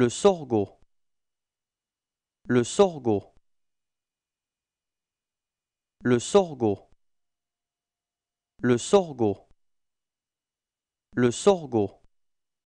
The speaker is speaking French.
Le sorgho. Le sorgo, Le sorgo, Le sorgho. Le sorgho.